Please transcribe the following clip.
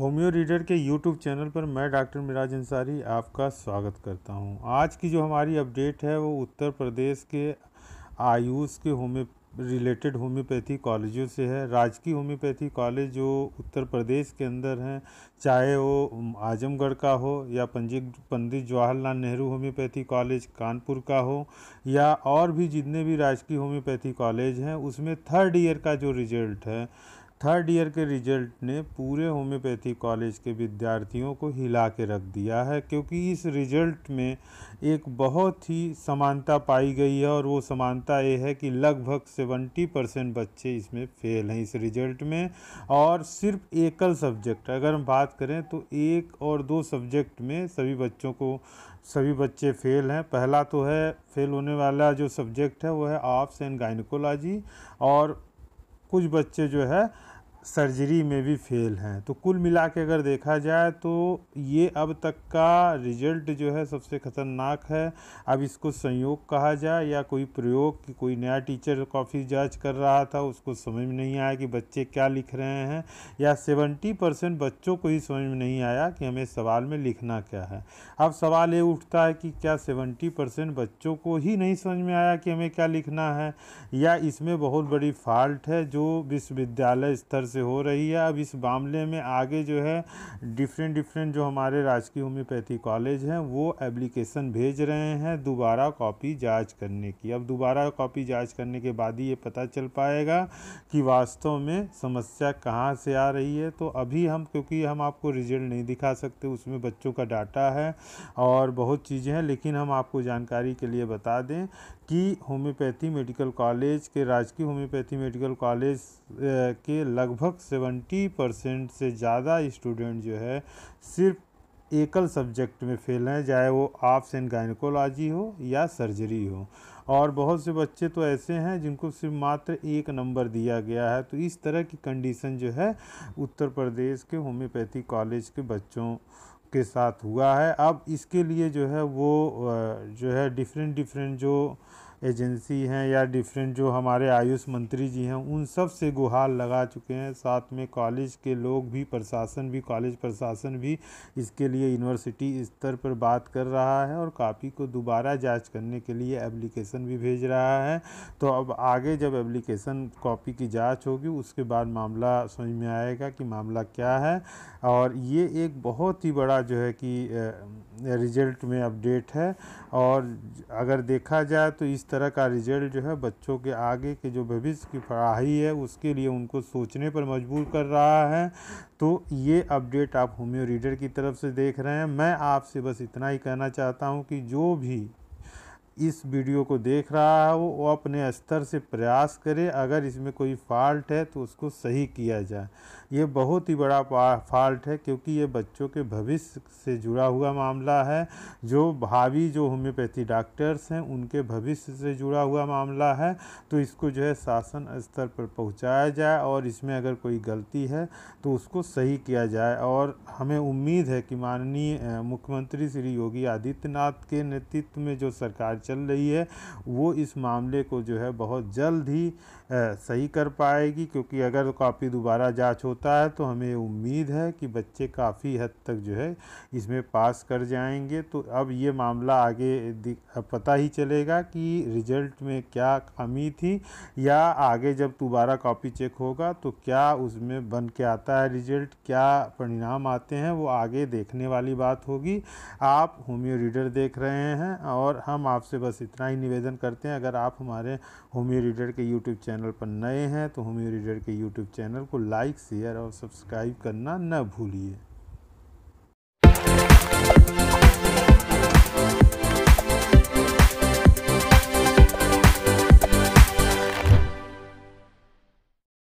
Homeo reader के YouTube channel पर मैं डॉक्टर मिराज अंसारी आपका स्वागत करता हूं। आज की जो हमारी अपडेट है वो उत्तर प्रदेश के आयुष के होम्यो रिलेटेड होम्योपैथी कॉलेजों से है राजकीय होम्योपैथी कॉलेज जो उत्तर प्रदेश के अंदर हैं चाहे वो आजमगढ़ का हो या पंजी पंडित जवाहरलाल नेहरू होम्योपैथी कॉलेज कानपुर का हो या और भी जितने भी राजकीय होम्योपैथी कॉलेज हैं उसमें थर्ड ईयर का जो रिजल्ट है थर्ड ईयर के रिजल्ट ने पूरे होम्योपैथी कॉलेज के विद्यार्थियों को हिला के रख दिया है क्योंकि इस रिजल्ट में एक बहुत ही समानता पाई गई है और वो समानता ये है कि लगभग 70 परसेंट बच्चे इसमें फेल हैं इस रिजल्ट में और सिर्फ एकल सब्जेक्ट अगर हम बात करें तो एक और दो सब्जेक्ट में सभी बच्चों को सभी बच्चे फेल हैं पहला तो है फेल होने वाला जो सब्जेक्ट है वो है आप्स एंड गाइनकोलॉजी और कुछ बच्चे जो है सर्जरी में भी फेल हैं तो कुल मिला के अगर देखा जाए तो ये अब तक का रिजल्ट जो है सबसे ख़तरनाक है अब इसको संयोग कहा जाए या कोई प्रयोग कि कोई नया टीचर काफ़ी जांच कर रहा था उसको समझ में नहीं आया कि बच्चे क्या लिख रहे हैं या सेवेंटी परसेंट बच्चों को ही समझ में नहीं आया कि हमें सवाल में लिखना क्या है अब सवाल ये उठता है कि क्या सेवेंटी परसेंट बच्चों को ही नहीं समझ में आया कि हमें क्या लिखना है या इसमें बहुत बड़ी फॉल्ट है जो विश्वविद्यालय स्तर से हो रही है अब इस मामले में आगे जो है डिफरेंट डिफरेंट जो हमारे राजकीय होम्योपैथी कॉलेज हैं वो एप्लीकेशन भेज रहे हैं दोबारा कॉपी जांच करने की अब दोबारा कॉपी जांच करने के बाद ही ये पता चल पाएगा कि वास्तव में समस्या कहाँ से आ रही है तो अभी हम क्योंकि हम आपको रिजल्ट नहीं दिखा सकते उसमें बच्चों का डाटा है और बहुत चीज़ें हैं लेकिन हम आपको जानकारी के लिए बता दें कि होम्योपैथी मेडिकल कॉलेज के राजकीय होम्योपैथी मेडिकल कॉलेज के लगभग लगभग सेवेंटी परसेंट से ज़्यादा स्टूडेंट जो है सिर्फ एकल सब्जेक्ट में फेल हैं चाहे वो आप्स एंड गाइनकोलॉजी हो या सर्जरी हो और बहुत से बच्चे तो ऐसे हैं जिनको सिर्फ मात्र एक नंबर दिया गया है तो इस तरह की कंडीशन जो है उत्तर प्रदेश के होम्योपैथी कॉलेज के बच्चों के साथ हुआ है अब इसके लिए जो है वो जो है डिफरेंट डिफरेंट जो एजेंसी हैं या डिफरेंट जो हमारे आयुष मंत्री जी हैं उन सब से गुहार लगा चुके हैं साथ में कॉलेज के लोग भी प्रशासन भी कॉलेज प्रशासन भी इसके लिए यूनिवर्सिटी स्तर पर बात कर रहा है और कापी को दोबारा जांच करने के लिए एप्लीकेशन भी भेज रहा है तो अब आगे जब एप्लीकेशन कॉपी की जाँच होगी उसके बाद मामला समझ में आएगा कि मामला क्या है और ये एक बहुत ही बड़ा जो है कि रिजल्ट में अपडेट है और अगर देखा जाए तो इस तरह का रिजल्ट जो है बच्चों के आगे के जो भविष्य की पढ़ाई है उसके लिए उनको सोचने पर मजबूर कर रहा है तो ये अपडेट आप होम्यो रीडर की तरफ से देख रहे हैं मैं आपसे बस इतना ही कहना चाहता हूँ कि जो भी इस वीडियो को देख रहा है वो वो अपने स्तर से प्रयास करे अगर इसमें कोई फॉल्ट है तो उसको सही किया जाए ये बहुत ही बड़ा फॉल्ट है क्योंकि ये बच्चों के भविष्य से जुड़ा हुआ मामला है जो भावी जो होम्योपैथी डॉक्टर्स हैं उनके भविष्य से जुड़ा हुआ मामला है तो इसको जो है शासन स्तर पर पहुँचाया जाए और इसमें अगर कोई गलती है तो उसको सही किया जाए और हमें उम्मीद है कि माननीय मुख्यमंत्री श्री योगी आदित्यनाथ के नेतृत्व में जो सरकार चल रही है वो इस मामले को जो है बहुत जल्द ही सही कर पाएगी क्योंकि अगर कॉपी दोबारा जांच होता है तो हमें उम्मीद है कि बच्चे काफ़ी हद तक जो है इसमें पास कर जाएंगे तो अब ये मामला आगे पता ही चलेगा कि रिजल्ट में क्या कमी थी या आगे जब दोबारा कॉपी चेक होगा तो क्या उसमें बन के आता है रिजल्ट क्या परिणाम आते हैं वो आगे देखने वाली बात होगी आप होम्यो रीडर देख रहे हैं और हम आपसे बस इतना ही निवेदन करते हैं अगर आप हमारे होम्यो रीडर के यूट्यूब चैनल चैनल पर नए हैं तो होम्यो रीडर के यूट्यूब चैनल को लाइक शेयर और सब्सक्राइब करना न भूलिए